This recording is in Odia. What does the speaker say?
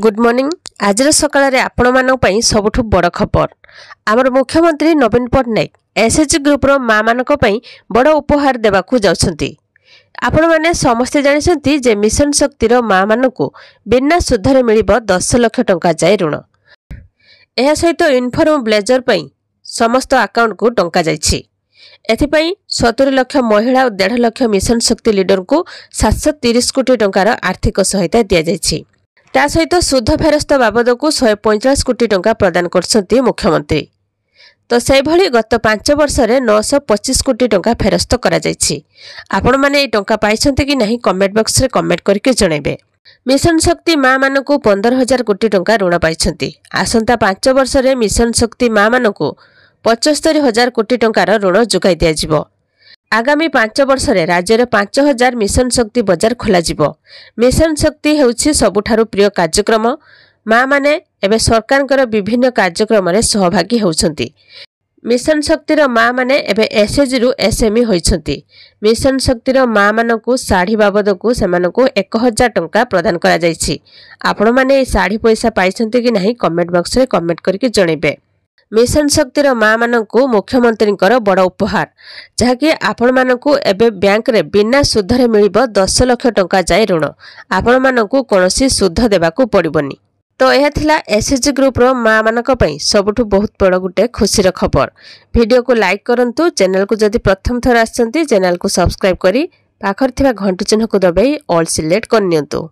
ଗୁଡ଼ ମର୍ଣ୍ଣିଂ ଆଜିର ସକାଳରେ ଆପଣମାନଙ୍କ ପାଇଁ ସବୁଠୁ ବଡ଼ ଖବର ଆମର ମୁଖ୍ୟମନ୍ତ୍ରୀ ନବୀନ ପଟ୍ଟନାୟକ ଏସ୍ଏଚ୍ଜି ଗ୍ରୁପ୍ର ମା'ମାନଙ୍କ ପାଇଁ ବଡ଼ ଉପହାର ଦେବାକୁ ଯାଉଛନ୍ତି ଆପଣମାନେ ସମସ୍ତେ ଜାଣିଛନ୍ତି ଯେ ମିଶନ ଶକ୍ତିର ମା'ମାନଙ୍କୁ ବିନା ସୁଧରେ ମିଳିବ ଦଶ ଲକ୍ଷ ଟଙ୍କା ଯାଏ ଋଣ ଏହା ସହିତ ୟୁନିଫର୍ମ ବ୍ଲେଜର ପାଇଁ ସମସ୍ତ ଆକାଉଣ୍ଟକୁ ଟଙ୍କା ଯାଇଛି ଏଥିପାଇଁ ସତୁରୀ ଲକ୍ଷ ମହିଳା ଓ ଦେଢ଼ ଲକ୍ଷ ମିଶନ ଶକ୍ତି ଲିଡରଙ୍କୁ ସାତଶହ ତିରିଶ କୋଟି ଟଙ୍କାର ଆର୍ଥିକ ସହାୟତା ଦିଆଯାଇଛି ତା ସହିତ ସୁଧ ଫେରସ୍ତ ବାବଦକୁ ଶହେ ପଇଁଚାଳିଶ କୋଟି ଟଙ୍କା ପ୍ରଦାନ କରିଛନ୍ତି ମୁଖ୍ୟମନ୍ତ୍ରୀ ତ ସେହିଭଳି ଗତ ପାଞ୍ଚ ବର୍ଷରେ ନଅଶହ ପଚିଶ କୋଟି ଟଙ୍କା ଫେରସ୍ତ କରାଯାଇଛି ଆପଣମାନେ ଏହି ଟଙ୍କା ପାଇଛନ୍ତି କି ନାହିଁ କମେଣ୍ଟ ବକ୍ସରେ କମେଣ୍ଟ କରିକି ଜଣାଇବେ ମିଶନ ଶକ୍ତି ମା' ମାନଙ୍କୁ ପନ୍ଦର ହଜାର କୋଟି ଟଙ୍କା ଋଣ ପାଇଛନ୍ତି ଆସନ୍ତା ପାଞ୍ଚ ବର୍ଷରେ ମିଶନ ଶକ୍ତି ମା'ମାନଙ୍କୁ ପଚସ୍ତରୀ ହଜାର କୋଟି ଟଙ୍କାର ଋଣ ଯୋଗାଇ ଦିଆଯିବ ଆଗାମୀ ପାଞ୍ଚ ବର୍ଷରେ ରାଜ୍ୟରେ ପାଞ୍ଚ ହଜାର ମିଶନ ଶକ୍ତି ବଜାର ଖୋଲାଯିବ ମିଶନ ଶକ୍ତି ହେଉଛି ସବୁଠାରୁ ପ୍ରିୟ କାର୍ଯ୍ୟକ୍ରମ ମା'ମାନେ ଏବେ ସରକାରଙ୍କର ବିଭିନ୍ନ କାର୍ଯ୍ୟକ୍ରମରେ ସହଭାଗୀ ହେଉଛନ୍ତି ମିଶନ ଶକ୍ତିର ମା'ମାନେ ଏବେ ଏସ୍ଏଚ୍ଜିରୁ ଏସ୍ଏମ୍ଇ ହୋଇଛନ୍ତି ମିଶନ ଶକ୍ତିର ମା'ମାନଙ୍କୁ ଶାଢ଼ୀ ବାବଦକୁ ସେମାନଙ୍କୁ ଏକ ହଜାର ଟଙ୍କା ପ୍ରଦାନ କରାଯାଇଛି ଆପଣମାନେ ଏହି ଶାଢ଼ୀ ପଇସା ପାଇଛନ୍ତି କି ନାହିଁ କମେଣ୍ଟ ବକ୍ସରେ କମେଣ୍ଟ କରିକି ଜଣାଇବେ ମିଶନ ଶକ୍ତିର ମା ମାନଙ୍କୁ ମୁଖ୍ୟମନ୍ତ୍ରୀଙ୍କର ବଡ଼ ଉପହାର ଯାହାକି ଆପଣମାନଙ୍କୁ ଏବେ ବ୍ୟାଙ୍କରେ ବିନା ସୁଧରେ ମିଳିବ ଦଶ ଲକ୍ଷ ଟଙ୍କା ଯାଏ ଋଣ ଆପଣମାନଙ୍କୁ କୌଣସି ସୁଧ ଦେବାକୁ ପଡ଼ିବନି ତ ଏହା ଥିଲା ଏସ୍ଏଚ୍ଜି ଗ୍ରୁପ୍ର ମା ମାନଙ୍କ ପାଇଁ ସବୁଠୁ ବହୁତ ବଡ଼ ଗୋଟିଏ ଖୁସିର ଖବର ଭିଡ଼ିଓକୁ ଲାଇକ୍ କରନ୍ତୁ ଚ୍ୟାନେଲକୁ ଯଦି ପ୍ରଥମ ଥର ଆସିଛନ୍ତି ଚ୍ୟାନେଲକୁ ସବସ୍କ୍ରାଇବ୍ କରି ପାଖରେ ଥିବା ଘଣ୍ଟି ଚିହ୍ନକୁ ଦବାଇ ଅଲ୍ ସିଲେକ୍ଟ କରିନିଅନ୍ତୁ